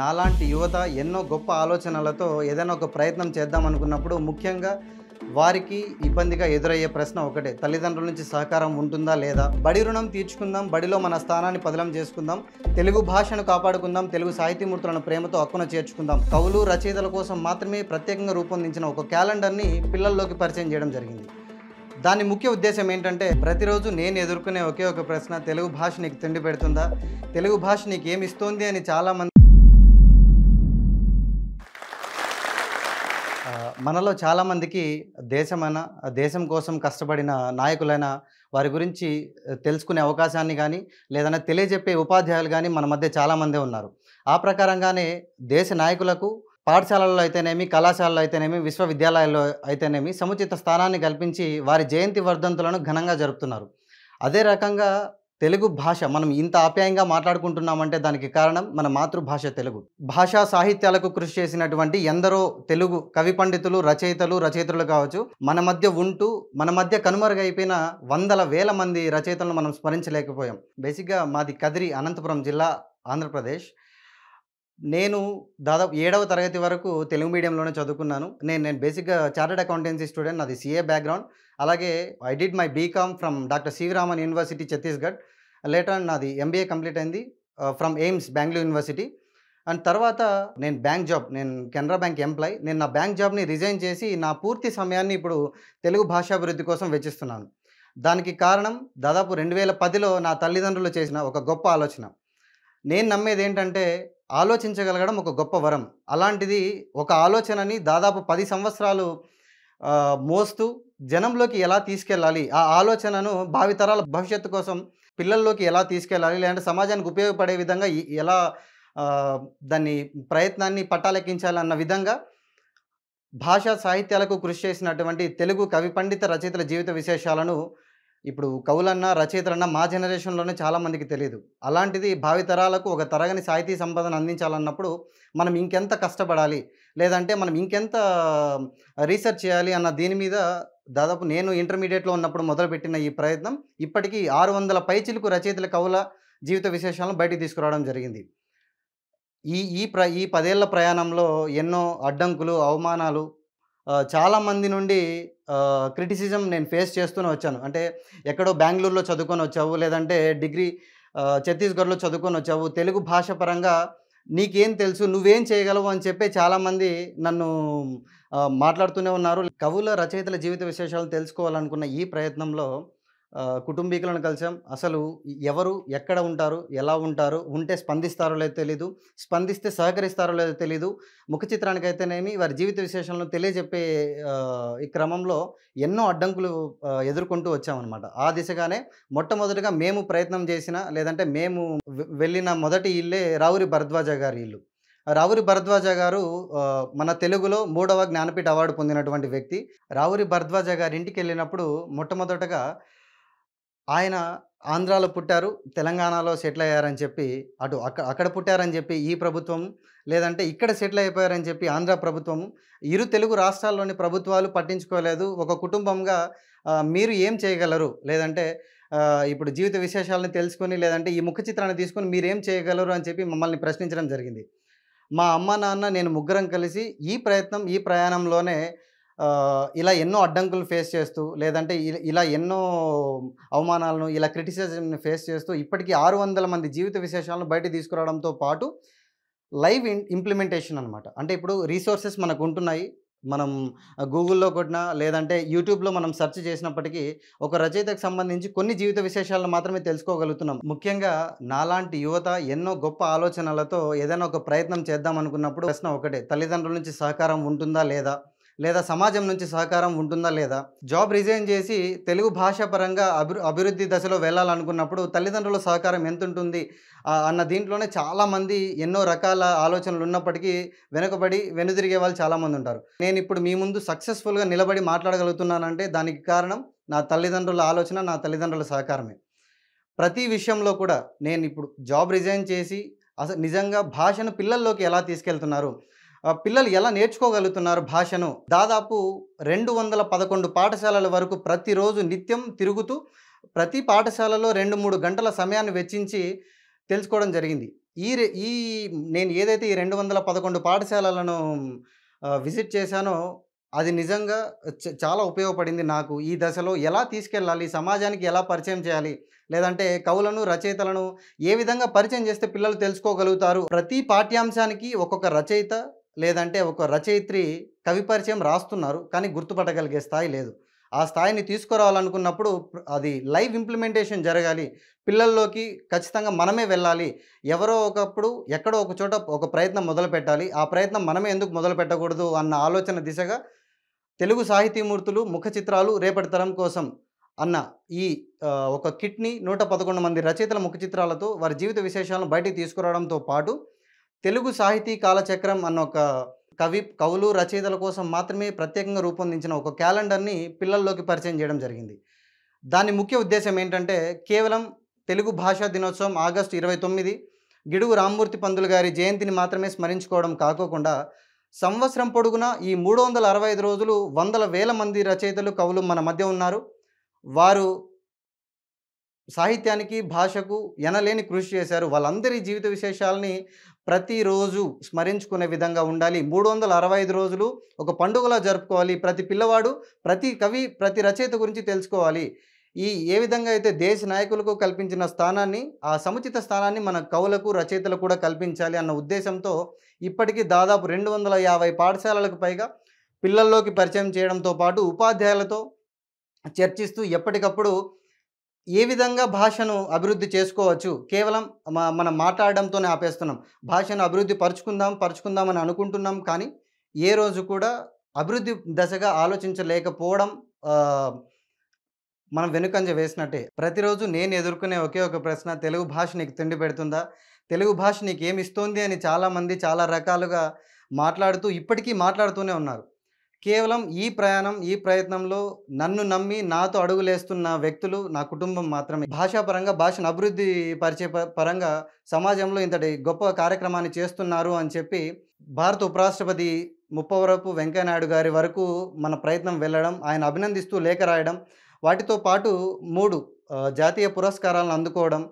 నాలాంటి యువత ఎన్నో గొప్ప ఆలోచనలతో ఏదైనా ఒక ప్రయత్నం చేద్దాం అనుకున్నప్పుడు ముఖ్యంగా వారికి ఇబ్బందిగా ఎదురయ్యే ప్రశ్న ఒకటే తల్లిదండ్రుల నుంచి సహకారం ఉంటుందా లేదా బడి రుణం తీర్చుకుందాం బడిలో మన స్థానాన్ని పదలం చేసుకుందాం తెలుగు భాషను కాపాడుకుందాం తెలుగు సాహితీమూర్తులను ప్రేమతో హక్కున చేర్చుకుందాం కవులు రచయితల కోసం మాత్రమే ప్రత్యేకంగా రూపొందించిన ఒక క్యాలెండర్ని పిల్లల్లోకి పరిచయం చేయడం జరిగింది దాని ముఖ్య ఉద్దేశం ఏంటంటే ప్రతిరోజు నేను ఎదుర్కొనే ఒకే ఒక ప్రశ్న తెలుగు భాష నీకు తిండి పెడుతుందా తెలుగు భాష నీకు ఏమిస్తోంది అని చాలామంది మనలో చాలామందికి దేశమైన దేశం కోసం కష్టపడిన నాయకులైన వారి గురించి తెలుసుకునే అవకాశాన్ని కానీ లేదన్నా తెలియజెప్పే ఉపాధ్యాయులు కానీ మన మధ్య చాలామంది ఉన్నారు ఆ ప్రకారంగానే దేశ నాయకులకు పాఠశాలల్లో అయితేనేమి కళాశాలలో అయితేనేమి విశ్వవిద్యాలయాల్లో అయితేనేమి సముచిత స్థానాన్ని కల్పించి వారి జయంతి వర్ధంతులను ఘనంగా జరుపుతున్నారు అదే రకంగా తెలుగు భాష మనం ఇంత ఆప్యాయంగా మాట్లాడుకుంటున్నామంటే దానికి కారణం మన మాతృభాష తెలుగు భాషా సాహిత్యాలకు కృషి చేసినటువంటి ఎందరో తెలుగు కవి పండితులు రచయితలు రచయితలు కావచ్చు మన మధ్య ఉంటూ మన మధ్య కనుమరుగైపోయిన వందల వేల మంది రచయితలను మనం స్మరించలేకపోయాం బేసిక్గా మాది కదిరి అనంతపురం జిల్లా ఆంధ్రప్రదేశ్ నేను దాదాపు ఏడవ తరగతి వరకు తెలుగు మీడియంలోనే చదువుకున్నాను నేను నేను బేసిక్గా చార్టెడ్ అకౌంటెన్సీ స్టూడెంట్ నాది సిఏ బ్యాక్గ్రౌండ్ అలాగే I did my BCom from doctor Raman university Chhattisgarh later నాది ఎంబీఏ కంప్లీట్ అయింది from AIMS Bengaluru university and తర్వాత నేను బ్యాంక్ జాబ్ నేను కెనరా బ్యాంక్ ఎంప్లాయ్ నేను నా బ్యాంక్ జాబ్ని రిజైన్ చేసి నా పూర్తి సమయాన్ని ఇప్పుడు తెలుగు భాషాభివృద్ధి కోసం వెచ్చిస్తున్నాను దానికి కారణం దాదాపు రెండు వేల పదిలో నా తల్లిదండ్రులు చేసిన ఒక గొప్ప ఆలోచన నేను నమ్మేది ఏంటంటే ఆలోచించగలగడం ఒక గొప్ప వరం అలాంటిది ఒక ఆలోచనని దాదాపు పది సంవత్సరాలు uh, మోస్తూ జనంలోకి ఎలా తీసుకెళ్ళాలి ఆ ఆలోచనను భావితరాల భవిష్యత్తు కోసం పిల్లల్లోకి ఎలా తీసుకెళ్ళాలి లేదంటే సమాజానికి ఉపయోగపడే విధంగా ఎలా దాన్ని ప్రయత్నాన్ని పట్టాలెక్కించాలన్న విధంగా భాషా సాహిత్యాలకు కృషి చేసినటువంటి తెలుగు కవి పండిత రచయితల జీవిత విశేషాలను ఇప్పుడు కవులన్న రచయితలన్న మా జనరేషన్లోనే చాలామందికి తెలియదు అలాంటిది భావితరాలకు ఒక తరగని సాహితీ సంపదను అందించాలన్నప్పుడు మనం ఇంకెంత కష్టపడాలి లేదంటే మనం ఇంకెంత రీసెర్చ్ చేయాలి అన్న దీని మీద దాదాపు నేను ఇంటర్మీడియట్లో ఉన్నప్పుడు మొదలుపెట్టిన ఈ ప్రయత్నం ఇప్పటికీ ఆరు వందల పైచిలకు రచయితల కవుల జీవిత విశేషాలను బయటికి తీసుకురావడం జరిగింది ఈ ఈ ప్ర ఈ పదేళ్ల ప్రయాణంలో ఎన్నో అడ్డంకులు అవమానాలు చాలామంది నుండి క్రిటిసిజం నేను ఫేస్ చేస్తూనే వచ్చాను అంటే ఎక్కడో బెంగళూరులో చదువుకొని వచ్చావు లేదంటే డిగ్రీ ఛత్తీస్గఢ్లో చదువుకొని వచ్చావు తెలుగు భాష పరంగా నీకేం తెలుసు నువ్వేం చేయగలవు అని చెప్పి చాలామంది నన్ను మాట్లాడుతూనే ఉన్నారు కవుల రచయితల జీవిత విశేషాలను తెలుసుకోవాలనుకున్న ఈ ప్రయత్నంలో కుటుంబీకులను కలిసాం అసలు ఎవరు ఎక్కడ ఉంటారు ఎలా ఉంటారు ఉంటే స్పందిస్తారో లేదో తెలీదు స్పందిస్తే సహకరిస్తారో లేదో తెలీదు ముఖ చిత్రానికైతేనేమి వారి జీవిత విశేషాలను తెలియజెప్పే ఈ క్రమంలో ఎన్నో అడ్డంకులు ఎదుర్కొంటూ వచ్చామన్నమాట ఆ దిశగానే మొట్టమొదటిగా మేము ప్రయత్నం చేసిన లేదంటే మేము వెళ్ళిన మొదటి ఇల్లే రావురి భరద్వాజ గారి ఇల్లు రావురి భరద్వాజ గారు మన తెలుగులో మూడవ జ్ఞానపీఠ అవార్డు పొందినటువంటి వ్యక్తి రావురి భరద్వాజ గారి ఇంటికి వెళ్ళినప్పుడు మొట్టమొదటగా ఆయన ఆంధ్రాలో పుట్టారు తెలంగాణలో సెటిల్ అయ్యారని చెప్పి అటు అక్కడ అక్కడ పుట్టారని చెప్పి ఈ ప్రభుత్వం లేదంటే ఇక్కడ సెటిల్ అయిపోయారని చెప్పి ఆంధ్ర ప్రభుత్వం ఇరు తెలుగు రాష్ట్రాల్లోని ప్రభుత్వాలు పట్టించుకోలేదు ఒక కుటుంబంగా మీరు ఏం చేయగలరు లేదంటే ఇప్పుడు జీవిత విశేషాలను తెలుసుకొని లేదంటే ఈ ముఖ చిత్రాన్ని తీసుకొని ఏం చేయగలరు అని చెప్పి మమ్మల్ని ప్రశ్నించడం జరిగింది మా అమ్మ నాన్న నేను ముగ్గురం కలిసి ఈ ప్రయత్నం ఈ ప్రయాణంలోనే ఇలా ఎన్నో అడ్డంకులు ఫేస్ చేస్తూ లేదంటే ఇలా ఎన్నో అవమానాలను ఇలా క్రిటిసిజంని ఫేస్ చేస్తూ ఇప్పటికీ ఆరు వందల మంది జీవిత విశేషాలను బయట తీసుకురావడంతో పాటు లైవ్ ఇంప్లిమెంటేషన్ అనమాట అంటే ఇప్పుడు రీసోర్సెస్ మనకు ఉంటున్నాయి మనం గూగుల్లో కొట్టినా లేదంటే యూట్యూబ్లో మనం సెర్చ్ చేసినప్పటికీ ఒక రచయితకు సంబంధించి కొన్ని జీవిత విశేషాలను మాత్రమే తెలుసుకోగలుగుతున్నాం ముఖ్యంగా నాలాంటి యువత ఎన్నో గొప్ప ఆలోచనలతో ఏదైనా ఒక ప్రయత్నం చేద్దాం అనుకున్నప్పుడు ప్రశ్న ఒకటే తల్లిదండ్రుల నుంచి సహకారం ఉంటుందా లేదా లేదా సమాజం నుంచి సహకారం ఉంటుందా లేదా జాబ్ రిజైన్ చేసి తెలుగు భాష పరంగా అభి అభివృద్ధి దశలో వెళ్ళాలనుకున్నప్పుడు తల్లిదండ్రుల సహకారం ఎంత ఉంటుంది అన్న దీంట్లోనే చాలామంది ఎన్నో రకాల ఆలోచనలు ఉన్నప్పటికీ వెనుకబడి వెనుదిరిగే వాళ్ళు చాలామంది ఉంటారు నేను ఇప్పుడు మీ ముందు సక్సెస్ఫుల్గా నిలబడి మాట్లాడగలుగుతున్నానంటే దానికి కారణం నా తల్లిదండ్రుల ఆలోచన నా తల్లిదండ్రుల సహకారమే ప్రతి విషయంలో కూడా నేను ఇప్పుడు జాబ్ రిజైన్ చేసి అసలు నిజంగా భాషను పిల్లల్లోకి ఎలా తీసుకెళ్తున్నారు పిల్లలు ఎలా నేర్చుకోగలుగుతున్నారు భాషను దాదాపు రెండు వందల పదకొండు పాఠశాలల వరకు ప్రతిరోజు నిత్యం తిరుగుతూ ప్రతి పాఠశాలలో రెండు మూడు గంటల సమయాన్ని వెచ్చించి తెలుసుకోవడం జరిగింది ఈ ఈ నేను ఏదైతే ఈ రెండు వందల పదకొండు పాఠశాలలను విజిట్ చేశానో అది నిజంగా చాలా ఉపయోగపడింది నాకు ఈ దశలో ఎలా తీసుకెళ్ళాలి సమాజానికి ఎలా పరిచయం చేయాలి లేదంటే కవులను రచయితలను ఏ విధంగా పరిచయం చేస్తే పిల్లలు తెలుసుకోగలుగుతారు ప్రతి పాఠ్యాంశానికి ఒక్కొక్క రచయిత లేదంటే ఒక రచయిత్రి కవి పరిచయం రాస్తున్నారు కానీ గుర్తుపట్టగలిగే స్థాయి లేదు ఆ స్థాయిని తీసుకురావాలనుకున్నప్పుడు అది లైవ్ ఇంప్లిమెంటేషన్ జరగాలి పిల్లల్లోకి ఖచ్చితంగా మనమే వెళ్ళాలి ఎవరో ఒకప్పుడు ఎక్కడో ఒక చోట ఒక ప్రయత్నం మొదలు పెట్టాలి ఆ ప్రయత్నం మనమే ఎందుకు మొదలు పెట్టకూడదు అన్న ఆలోచన దిశగా తెలుగు సాహితీమూర్తులు ముఖ చిత్రాలు రేపటి తరం కోసం అన్న ఈ ఒక కిట్ని నూట పదకొండు మంది రచయితల ముఖ చిత్రాలతో వారి జీవిత విశేషాలను బయటికి తీసుకురావడంతో పాటు తెలుగు సాహితీ కాలచక్రం అన్న ఒక కవి కవులు రచయితల కోసం మాత్రమే ప్రత్యేకంగా రూపొందించిన ఒక క్యాలెండర్ని పిల్లల్లోకి పరిచయం చేయడం జరిగింది దాని ముఖ్య ఉద్దేశం ఏంటంటే కేవలం తెలుగు భాషా దినోత్సవం ఆగస్టు ఇరవై తొమ్మిది గిడుగు రామ్మూర్తి పందులు గారి జయంతిని మాత్రమే స్మరించుకోవడం కాకోకుండా సంవత్సరం పొడుగున ఈ మూడు వందల అరవై ఐదు రోజులు వందల వేల మంది రచయితలు కవులు మన మధ్య ఉన్నారు వారు సాహిత్యానికి భాషకు ఎనలేని కృషి చేశారు వాళ్ళందరి జీవిత విశేషాలని ప్రతిరోజు స్మరించుకునే విధంగా ఉండాలి మూడు వందల అరవై ఐదు రోజులు ఒక పండుగలా జరుపుకోవాలి ప్రతి పిల్లవాడు ప్రతి కవి ప్రతి రచయిత గురించి తెలుసుకోవాలి ఈ ఏ విధంగా అయితే దేశ నాయకులకు కల్పించిన స్థానాన్ని ఆ సముచిత స్థానాన్ని మన కవులకు రచయితలకు కూడా కల్పించాలి అన్న ఉద్దేశంతో ఇప్పటికీ దాదాపు రెండు వందల యాభై పాఠశాలలకు పైగా పిల్లల్లోకి పరిచయం చేయడంతో పాటు ఉపాధ్యాయులతో చర్చిస్తూ ఎప్పటికప్పుడు ఏ విధంగా భాషను అభివృద్ధి చేసుకోవచ్చు కేవలం మనం మాట్లాడడంతోనే ఆపేస్తున్నాం భాషను అభివృద్ధి పరుచుకుందాం పరుచుకుందాం అని అనుకుంటున్నాం కానీ ఏ రోజు కూడా అభివృద్ధి దశగా ఆలోచించలేకపోవడం మనం వెనుకంజ వేసినట్టే ప్రతిరోజు నేను ఎదుర్కొనే ఒకే ఒక ప్రశ్న తెలుగు భాష నీకు తిండి పెడుతుందా తెలుగు భాష నీకు ఏమి ఇస్తుంది అని చాలామంది చాలా రకాలుగా మాట్లాడుతూ ఇప్పటికీ మాట్లాడుతూనే ఉన్నారు కేవలం ఈ ప్రయాణం ఈ ప్రయత్నంలో నన్ను నమ్మి నాతో అడుగులేస్తున్న వ్యక్తులు నా కుటుంబం మాత్రమే భాషాపరంగా భాషను అభివృద్ధి పరిచే పరంగా సమాజంలో ఇంతటి గొప్ప కార్యక్రమాన్ని చేస్తున్నారు అని చెప్పి భారత ఉపరాష్ట్రపతి ముప్పవరపు వెంకయ్యనాయుడు గారి వరకు మన ప్రయత్నం వెళ్ళడం ఆయన అభినందిస్తూ లేఖ రాయడం వాటితో పాటు మూడు జాతీయ పురస్కారాలను అందుకోవడం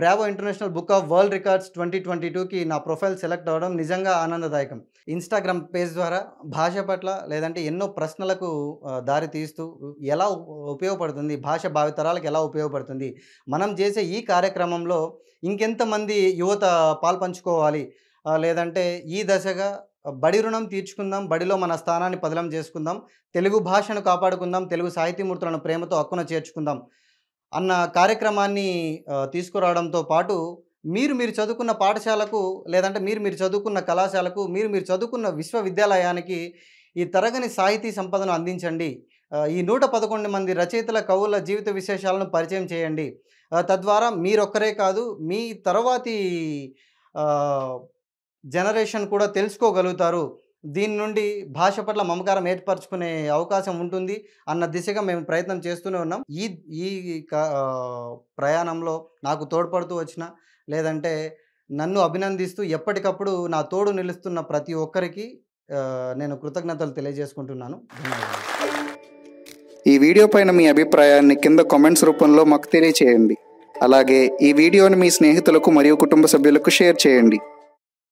Bravo international book of world records twenty twenty టూకి నా ప్రొఫైల్ సెలెక్ట్ అవ్వడం నిజంగా ఆనందదాయకం ఇన్స్టాగ్రామ్ పేజ్ ద్వారా భాష పట్ల లేదంటే ఎన్నో ప్రశ్నలకు దారి తీస్తూ ఎలా ఉపయోగపడుతుంది భాష భావితరాలకు ఎలా ఉపయోగపడుతుంది మనం చేసే ఈ కార్యక్రమంలో ఇంకెంతమంది యువత పాల్పంచుకోవాలి లేదంటే ఈ దశగా బడి రుణం తీర్చుకుందాం బడిలో మన స్థానాన్ని పదలం చేసుకుందాం తెలుగు భాషను కాపాడుకుందాం తెలుగు సాహితీమూర్తులను ప్రేమతో హక్కున చేర్చుకుందాం అన్న కార్యక్రమాన్ని తీసుకురావడంతో పాటు మీరు మీరు చదువుకున్న పాఠశాలకు లేదంటే మీరు మీరు చదువుకున్న కళాశాలకు మీరు మీరు చదువుకున్న విశ్వవిద్యాలయానికి ఈ తరగని సాహితీ సంపదను అందించండి ఈ నూట పదకొండు మంది రచయితల కవుల జీవిత విశేషాలను పరిచయం చేయండి తద్వారా మీరొక్కరే కాదు మీ తర్వాతి జనరేషన్ కూడా తెలుసుకోగలుగుతారు దీని నుండి భాష పట్ల మమకారం ఏర్పరచుకునే అవకాశం ఉంటుంది అన్న దిశగా మేము ప్రయత్నం చేస్తూనే ఉన్నాం ఈ ఈ ప్రయాణంలో నాకు తోడ్పడుతూ వచ్చిన లేదంటే నన్ను అభినందిస్తూ ఎప్పటికప్పుడు నా తోడు నిలుస్తున్న ప్రతి ఒక్కరికి నేను కృతజ్ఞతలు తెలియజేసుకుంటున్నాను ఈ వీడియో పైన మీ అభిప్రాయాన్ని కింద కామెంట్స్ రూపంలో మాకు తెలియచేయండి అలాగే ఈ వీడియోని మీ స్నేహితులకు మరియు కుటుంబ సభ్యులకు షేర్ చేయండి